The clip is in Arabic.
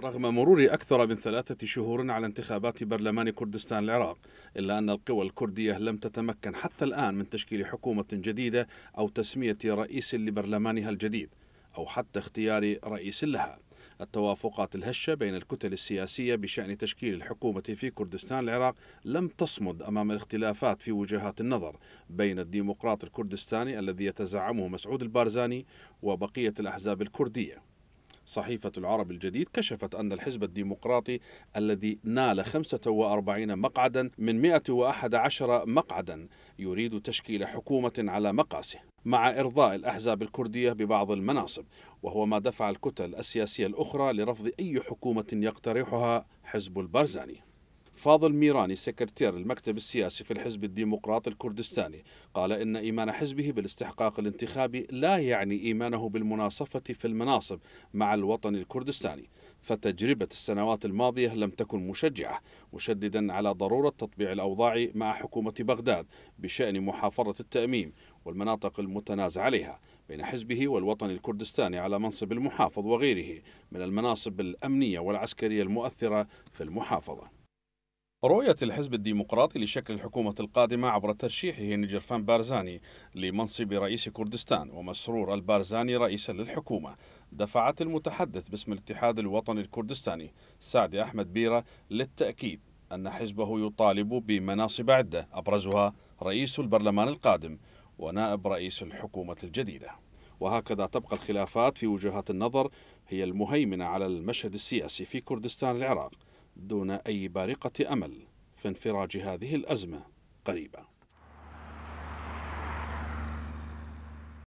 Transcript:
رغم مرور أكثر من ثلاثة شهور على انتخابات برلمان كردستان العراق إلا أن القوى الكردية لم تتمكن حتى الآن من تشكيل حكومة جديدة أو تسمية رئيس لبرلمانها الجديد أو حتى اختيار رئيس لها التوافقات الهشة بين الكتل السياسية بشأن تشكيل الحكومة في كردستان العراق لم تصمد أمام الاختلافات في وجهات النظر بين الديمقراط الكردستاني الذي يتزعمه مسعود البارزاني وبقية الأحزاب الكردية صحيفة العرب الجديد كشفت أن الحزب الديمقراطي الذي نال 45 مقعدا من 111 مقعدا يريد تشكيل حكومة على مقاسه مع إرضاء الأحزاب الكردية ببعض المناصب وهو ما دفع الكتل السياسية الأخرى لرفض أي حكومة يقترحها حزب البرزاني فاضل ميراني سكرتير المكتب السياسي في الحزب الديمقراطي الكردستاني قال إن إيمان حزبه بالاستحقاق الانتخابي لا يعني إيمانه بالمناصفة في المناصب مع الوطن الكردستاني فتجربة السنوات الماضية لم تكن مشجعة مشددا على ضرورة تطبيع الأوضاع مع حكومة بغداد بشأن محافظة التأميم والمناطق المتنازع عليها بين حزبه والوطن الكردستاني على منصب المحافظ وغيره من المناصب الأمنية والعسكرية المؤثرة في المحافظة رؤية الحزب الديمقراطي لشكل الحكومة القادمة عبر ترشيحه نجرفان بارزاني لمنصب رئيس كردستان ومسرور البارزاني رئيسا للحكومة دفعت المتحدث باسم الاتحاد الوطني الكردستاني سعد أحمد بيرة للتأكيد أن حزبه يطالب بمناصب عدة أبرزها رئيس البرلمان القادم ونائب رئيس الحكومة الجديدة وهكذا تبقى الخلافات في وجهات النظر هي المهيمنة على المشهد السياسي في كردستان العراق دون أي بارقة أمل في انفراج هذه الأزمة قريباً